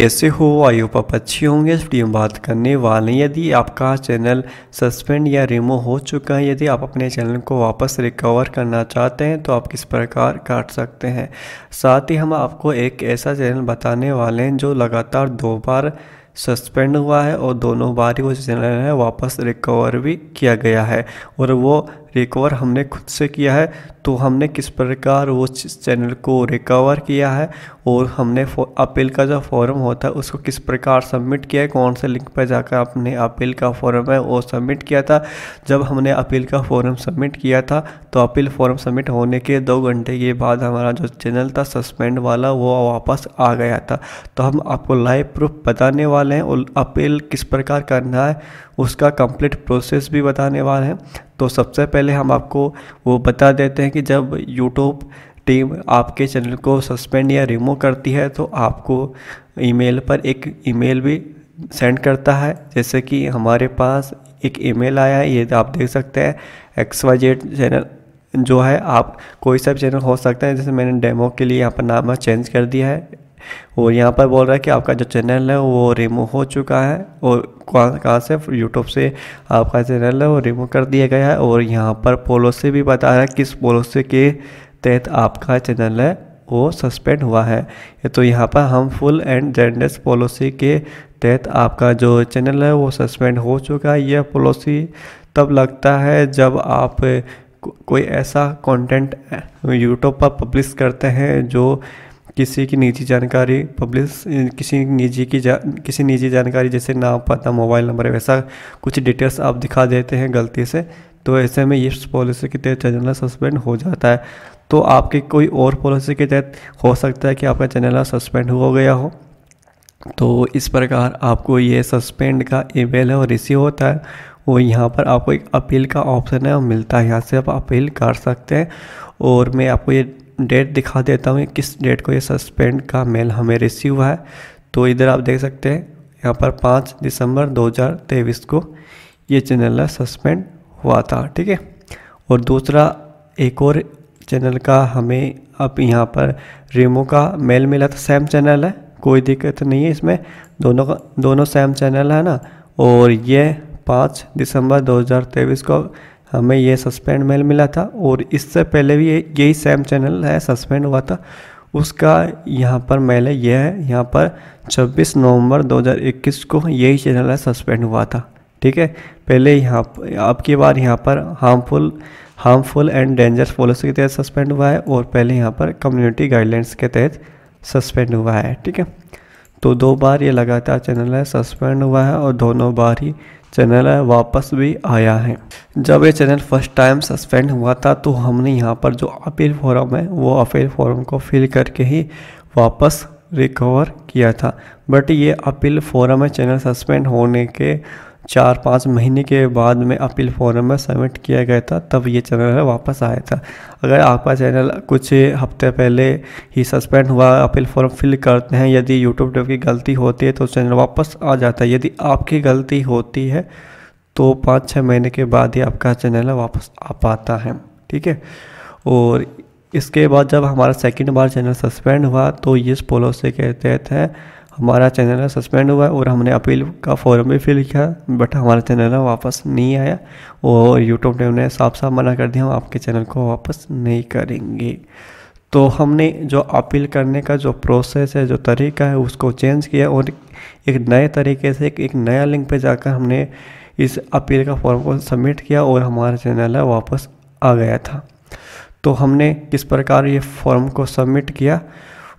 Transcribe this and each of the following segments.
कैसे हो आयो पप अच्छे होंगे इस वीडियो में बात करने वाले हैं यदि आपका चैनल सस्पेंड या रिमूव हो चुका है यदि आप अपने चैनल को वापस रिकवर करना चाहते हैं तो आप किस प्रकार काट सकते हैं साथ ही हम आपको एक ऐसा चैनल बताने वाले हैं जो लगातार दो बार सस्पेंड हुआ है और दोनों बार ही वो चैनल है वापस रिकवर भी किया गया है और वो रिकवर हमने खुद से किया है तो हमने किस प्रकार वो चैनल को रिकवर किया है और हमने अपील का जो फॉर्म होता है उसको किस प्रकार सबमिट किया है कौन से लिंक पर जाकर आपने अपील का फॉर्म है वो सबमिट किया था जब हमने अपील का फॉर्म सबमिट किया था तो अपील फॉर्म सबमिट होने के दो घंटे के बाद हमारा जो चैनल था सस्पेंड वाला वो वापस आ गया था तो हम आपको लाइव प्रूफ बताने वाले वाले हैं और अपील किस प्रकार करना है उसका कंप्लीट प्रोसेस भी बताने वाले हैं तो सबसे पहले हम आपको वो बता देते हैं कि जब यूट्यूब टीम आपके चैनल को सस्पेंड या रिमूव करती है तो आपको ईमेल पर एक ईमेल भी सेंड करता है जैसे कि हमारे पास एक ईमेल आया है ये आप देख सकते हैं एक्स वाई जेड चैनल जो है आप कोई सा भी चैनल हो सकता है जैसे मैंने डेमो के लिए यहाँ पर नाम चेंज कर दिया है और यहाँ पर बोल रहा है कि आपका जो चैनल है वो रिमूव हो चुका है और कहाँ से यूट्यूब से आपका चैनल है वो रिमूव कर दिया गया है और यहाँ पर पॉलिसी भी बता रहा है किस पॉलिसी के तहत आपका चैनल है वो सस्पेंड हुआ है तो यहाँ पर हम फुल एंड जेंडस पॉलिसी के तहत आपका जो चैनल है वो सस्पेंड हो चुका है यह पॉलिसी तब लगता है जब आप को, कोई ऐसा कंटेंट यूट्यूब पर पब्लिश करते हैं जो किसी की निजी जानकारी पब्लिस किसी निजी की जा किसी निजी जानकारी जैसे नाम पता मोबाइल नंबर वैसा कुछ डिटेल्स आप दिखा देते हैं गलती से तो ऐसे में इस पॉलिसी के तहत चैनल सस्पेंड हो जाता है तो आपके कोई और पॉलिसी के तहत हो सकता है कि आपका चैनल सस्पेंड हो गया हो तो इस प्रकार आपको ये सस्पेंड का ईमेल है और रिसीव होता है वो यहाँ पर आपको एक अपील का ऑप्शन है और मिलता है यहाँ से आप अपील कर सकते हैं और मैं आपको ये डेट दिखा देता हूँ किस डेट को ये सस्पेंड का मेल हमें रिसीव हुआ है तो इधर आप देख सकते हैं यहाँ पर पाँच दिसंबर 2023 को ये चैनल सस्पेंड हुआ था ठीक है और दूसरा एक और चैनल का हमें अब यहाँ पर रेमो का मेल मिला था सेम चैनल है कोई दिक्कत नहीं है इसमें दोनों का दोनों सेम चैनल है ना और ये पाँच दिसंबर 2023 को हमें ये सस्पेंड मेल मिला था और इससे पहले भी यही सेम चैनल है सस्पेंड हुआ था उसका यहाँ पर मेल है यह है यहाँ पर 26 नवंबर 2021 को यही चैनल है सस्पेंड हुआ था ठीक है पहले यहाँ आपकी बार यहाँ पर harmful harmful and dangerous policy के तहत सस्पेंड हुआ है और पहले यहाँ पर कम्युनिटी गाइडलाइंस के तहत सस्पेंड हुआ है ठीक है तो दो बार ये लगातार चैनल है सस्पेंड हुआ है और दोनों बार ही चैनल है वापस भी आया है जब ये चैनल फर्स्ट टाइम सस्पेंड हुआ था तो हमने यहाँ पर जो अपील फॉरम है वो अपील फॉरम को फिल करके ही वापस रिकवर किया था बट ये अपील फॉरम है चैनल सस्पेंड होने के चार पाँच महीने के बाद में अपील फॉरम में सबमिट किया गया था तब ये चैनल है वापस आया था अगर आपका चैनल कुछ हफ्ते पहले ही सस्पेंड हुआ अपील फॉरम फिल करते हैं यदि यूट्यूब की गलती होती है तो चैनल वापस आ जाता है यदि आपकी गलती होती है तो पाँच छः महीने के बाद ही आपका चैनल वापस आ पाता है ठीक है और इसके बाद जब हमारा सेकेंड बार चैनल सस्पेंड हुआ तो इस पॉलिसी के तहत है हमारा चैनल सस्पेंड हुआ है और हमने अपील का फॉर्म भी फिल किया बट हमारा चैनल वापस नहीं आया और यूट्यूब ने उन्हें साफ साफ मना कर दिया हम आपके चैनल को वापस नहीं करेंगे तो हमने जो अपील करने का जो प्रोसेस है जो तरीका है उसको चेंज किया और एक नए तरीके से एक नया लिंक पर जाकर हमने इस अपील का फॉर्म को सबमिट किया और हमारा चैनल है वापस आ गया था तो हमने किस प्रकार ये फॉर्म को सबमिट किया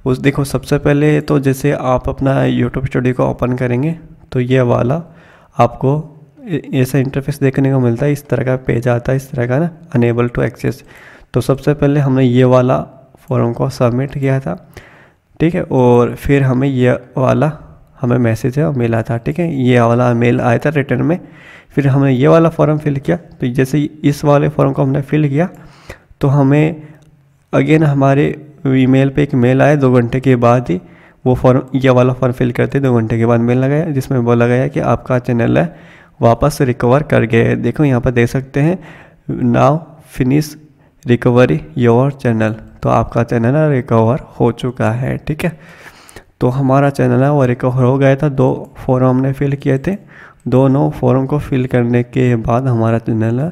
उस देखो सबसे पहले तो जैसे आप अपना यूट्यूब स्टूडियो को ओपन करेंगे तो ये वाला आपको ऐसा इंटरफेस देखने को मिलता है इस तरह का पेज आता है इस तरह का ना अनेबल टू एक्सेस तो सबसे पहले हमने ये वाला फॉर्म को सबमिट किया था ठीक है और फिर हमें ये वाला हमें मैसेज है आया था ठीक है ये वाला मेल आया था रिटर्न में फिर हमने ये वाला फॉर्म फिल किया तो जैसे इस वाले फॉर्म को हमने फिल किया तो हमें अगेन हमारे ईमेल पे एक मेल आया दो घंटे के बाद ही वो फॉर्म यह वाला फॉर्म फिल करते दो घंटे के बाद मेल लगाया जिसमें बोला गया कि आपका चैनल है वापस रिकवर कर गए देखो यहाँ पर देख सकते हैं now finish recovery your channel तो आपका चैनल है रिकवर हो चुका है ठीक है तो हमारा चैनल है वो रिकवर हो गया था दो फॉर्म हमने फिल किए थे दोनों फॉर्म को फिल करने के बाद हमारा चैनल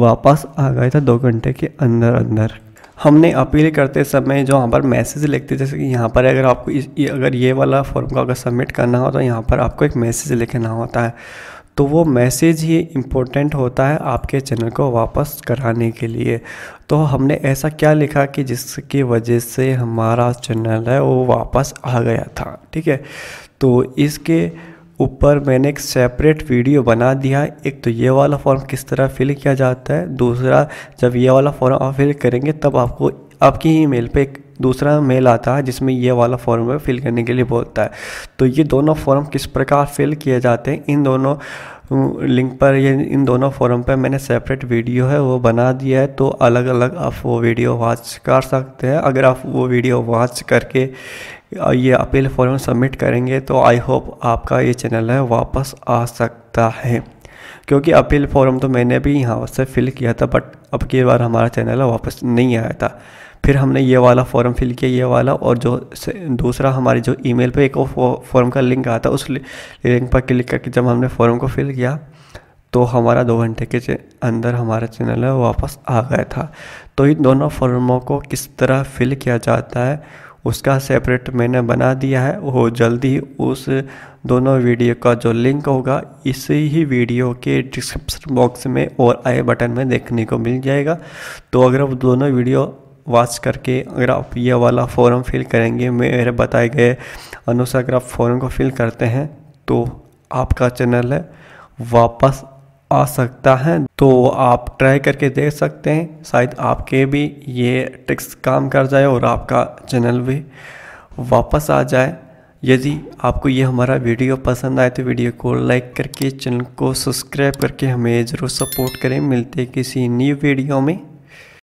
वापस आ गया था दो घंटे के अंदर अंदर हमने अपील करते समय जो यहाँ पर मैसेज लिखते जैसे कि यहाँ पर अगर आपको इस अगर ये वाला फॉर्म को अगर सबमिट करना हो तो यहाँ पर आपको एक मैसेज लिखना होता है तो वो मैसेज ही इम्पोर्टेंट होता है आपके चैनल को वापस कराने के लिए तो हमने ऐसा क्या लिखा कि जिसकी वजह से हमारा चैनल है वो वापस आ गया था ठीक है तो इसके ऊपर मैंने एक सेपरेट वीडियो बना दिया है एक तो ये वाला फॉर्म किस तरह फिल किया जाता है दूसरा जब ये वाला फॉर्म आप फिल करेंगे तब आपको आपकी ही मेल पर एक दूसरा मेल आता है जिसमें ये वाला फॉर्म फिल करने के लिए बोलता है तो ये दोनों फॉर्म किस प्रकार फिल किए जाते हैं इन दोनों लिंक पर ये इन दोनों फॉर्म पर मैंने सेपरेट वीडियो है वो बना दिया है तो अलग अलग आप वो वीडियो वॉच कर सकते हैं अगर आप वो वीडियो वॉच करके ये अपील फॉर्म सबमिट करेंगे तो आई होप आपका ये चैनल है वापस आ सकता है क्योंकि अपील फॉर्म तो मैंने भी यहाँ से फिल किया था बट अब की बार हमारा चैनल वापस नहीं आया था फिर हमने ये वाला फॉर्म फिल किया ये वाला और जो दूसरा हमारी जो ईमेल पे एक फॉर्म का लिंक आता उस लिंक पर क्लिक करके जब हमने फॉर्म को फिल किया तो हमारा दो घंटे के अंदर हमारा चैनल वापस आ गया था तो इन दोनों फॉर्मों को किस तरह फिल किया जाता है उसका सेपरेट मैंने बना दिया है वो जल्दी ही उस दोनों वीडियो का जो लिंक होगा इसी ही वीडियो के डिस्क्रिप्शन बॉक्स में और आई बटन में देखने को मिल जाएगा तो अगर आप दोनों वीडियो वॉच करके अगर आप ये वाला फॉर्म फिल करेंगे मेरे बताए गए अनुसार अगर आप फॉर्म को फिल करते हैं तो आपका चैनल है वापस आ सकता है तो आप ट्राई करके देख सकते हैं शायद आपके भी ये ट्रिक्स काम कर जाए और आपका चैनल भी वापस आ जाए यदि आपको ये हमारा वीडियो पसंद आए तो वीडियो को लाइक करके चैनल को सब्सक्राइब करके हमें ज़रूर सपोर्ट करें मिलते किसी न्यू वीडियो में